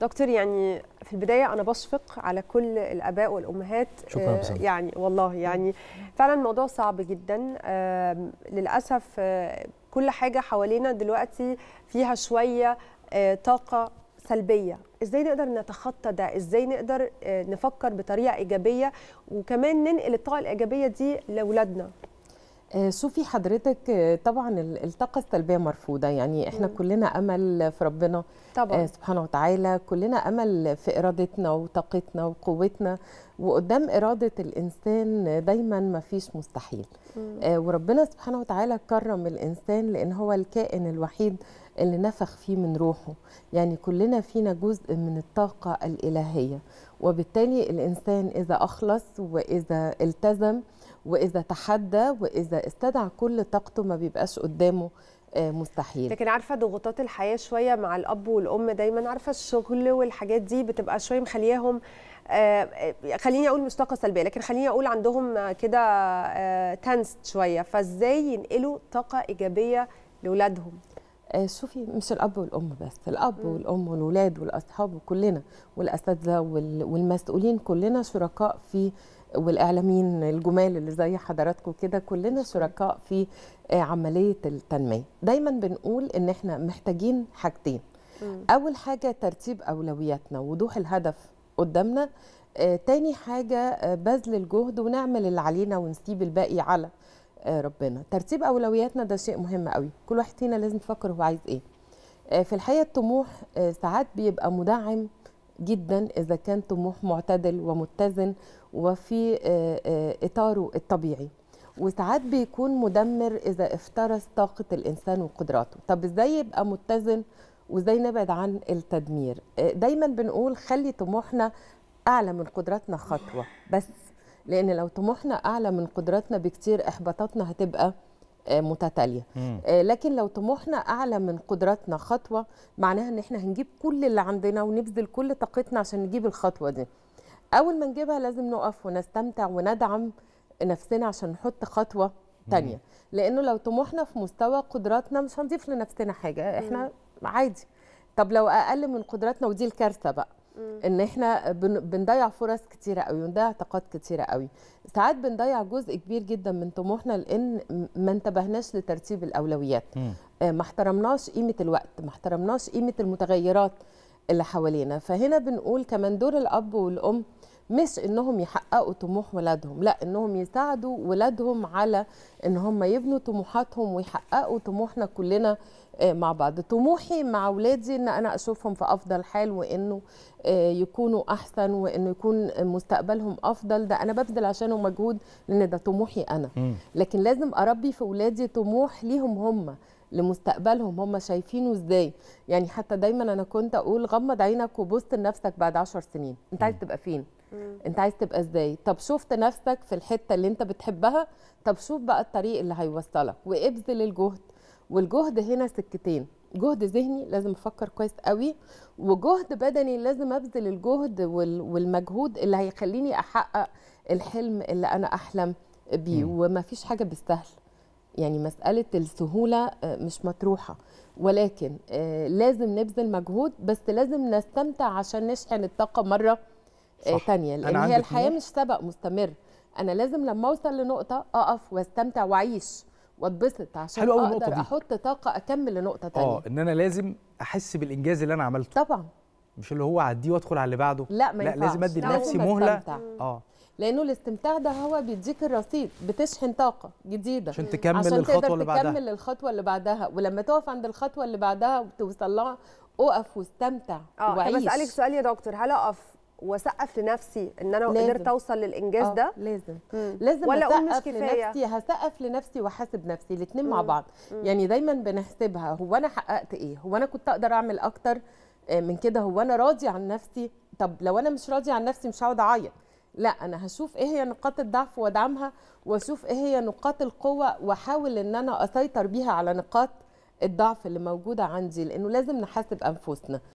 دكتور يعني في البداية أنا بشفق على كل الآباء والأمهات شكرا آه، يعني والله يعني فعلا الموضوع صعب جدا للأسف آه، كل حاجة حوالينا دلوقتي فيها شوية آه، طاقة سلبية ازاي نقدر نتخطى ده ازاي نقدر نفكر بطريقة إيجابية وكمان ننقل الطاقة الإيجابية دي لأولادنا شوفي آه، حضرتك آه، طبعا الطاقه السلبيه مرفوضه يعني احنا مم. كلنا امل في ربنا طبعا. آه، سبحانه وتعالى كلنا امل في ارادتنا وطاقتنا وقوتنا وقدام اراده الانسان دايما ما فيش مستحيل مم. وربنا سبحانه وتعالى كرم الانسان لان هو الكائن الوحيد اللي نفخ فيه من روحه يعني كلنا فينا جزء من الطاقه الالهيه وبالتالي الانسان اذا اخلص واذا التزم واذا تحدى واذا استدعى كل طاقته ما بيبقاش قدامه آه، مستحيل لكن عارفه ضغوطات الحياه شويه مع الاب والام دايما عارفه الشغل والحاجات دي بتبقى شويه مخلياهم آه، آه، خليني اقول مش طاقه سلبيه لكن خليني اقول عندهم كده تنس شويه فازاي ينقلوا طاقه ايجابيه لاولادهم شوفي مش الاب والام بس الاب م. والام والولاد والاصحاب وكلنا والاساتذه والمسؤولين كلنا شركاء في والاعلاميين الجمال اللي زي حضراتكم كده كلنا شركاء في آه، عمليه التنميه دايما بنقول ان احنا محتاجين حاجتين اول حاجه ترتيب اولوياتنا وضوح الهدف قدامنا آه، تاني حاجه آه، بذل الجهد ونعمل اللي علينا ونسيب الباقي على ربنا ترتيب اولوياتنا ده شيء مهم قوي كل واحد فينا لازم يفكر هو عايز ايه في الحقيقه الطموح ساعات بيبقى مدعم جدا اذا كان طموح معتدل ومتزن وفي آه، آه، اطاره الطبيعي وساعات بيكون مدمر اذا افترس طاقه الانسان وقدراته طب ازاي يبقى متزن وازاي نبعد عن التدمير آه، دايما بنقول خلي طموحنا اعلى من قدراتنا خطوه بس لان لو طموحنا اعلى من قدراتنا بكتير احباطاتنا هتبقى آه، متتاليه آه، لكن لو طموحنا اعلى من قدراتنا خطوه معناها ان احنا هنجيب كل اللي عندنا ونبذل كل طاقتنا عشان نجيب الخطوه دي اول ما نجيبها لازم نقف ونستمتع وندعم نفسنا عشان نحط خطوه تانية لانه لو طموحنا في مستوى قدراتنا مش هنضيف لنفسنا حاجه احنا عادي طب لو اقل من قدراتنا ودي الكارثه بقى ان احنا بنضيع فرص كتيره قوي ونضيع طاقات كتيره قوي ساعات بنضيع جزء كبير جدا من طموحنا لان ما انتبهناش لترتيب الاولويات آه، ما احترمناش قيمه الوقت ما احترمناش قيمه المتغيرات اللي حوالينا فهنا بنقول كمان دور الاب والام مش انهم يحققوا طموح ولادهم لا انهم يساعدوا ولادهم على ان هم يبنوا طموحاتهم ويحققوا طموحنا كلنا آه، مع بعض طموحي مع ولادي ان انا اشوفهم في افضل حال وانه آه، يكونوا احسن وانه يكون مستقبلهم افضل ده انا ببذل عشانه مجهود لان ده طموحي انا لكن لازم اربي في ولادي طموح ليهم هم لمستقبلهم هم شايفينه ازاي يعني حتى دايما انا كنت اقول غمض عينك وبص لنفسك بعد عشر سنين انت عايز تبقى فين مم. انت عايز تبقى ازاي طب شفت نفسك في الحته اللي انت بتحبها طب شوف بقى الطريق اللي هيوصلك وابذل الجهد والجهد هنا سكتين جهد ذهني لازم افكر كويس قوي وجهد بدني لازم ابذل الجهد والمجهود اللي هيخليني احقق الحلم اللي انا احلم بيه ومفيش حاجه بالسهل يعني مساله السهوله آه، مش مطروحه ولكن آه، لازم نبذل مجهود بس لازم نستمتع عشان نشحن الطاقه مره صح. آه، تانية لان هي الحياه مش سبق مستمر انا لازم لما اوصل لنقطه اقف واستمتع واعيش واتبسط عشان حلو أقدر اقدر احط طاقه اكمل لنقطه آه، تانية اه ان انا لازم احس بالانجاز اللي انا عملته طبعا مش اللي هو اعديه وادخل على اللي بعده لا ما لا ينفعش. لازم ادي لنفسي مهله اه لانه الاستمتاع ده هو بيديك الرصيد بتشحن طاقه جديده عشان تكمل عشان الخطوه اللي بعدها تكمل الخطوه اللي بعدها ولما تقف عند الخطوه اللي بعدها وتوصل لها اقف واستمتع اه طب اسالك سؤال يا دكتور هل اقف واسقف لنفسي ان انا قدرت اوصل للانجاز آه، ده لازم مم. لازم ولا اقول مش كفايه لنفسي هسقف لنفسي واحاسب نفسي الاثنين مع بعض مم. يعني دايما بنحسبها هو انا حققت ايه هو انا كنت اقدر اعمل اكتر آه، من كده هو انا راضي عن نفسي طب لو انا مش راضي عن نفسي مش هقعد اعيط لا انا هشوف ايه هي نقاط الضعف وادعمها واشوف ايه هي نقاط القوه واحاول ان انا اسيطر بيها على نقاط الضعف اللي موجوده عندي لانه لازم نحاسب انفسنا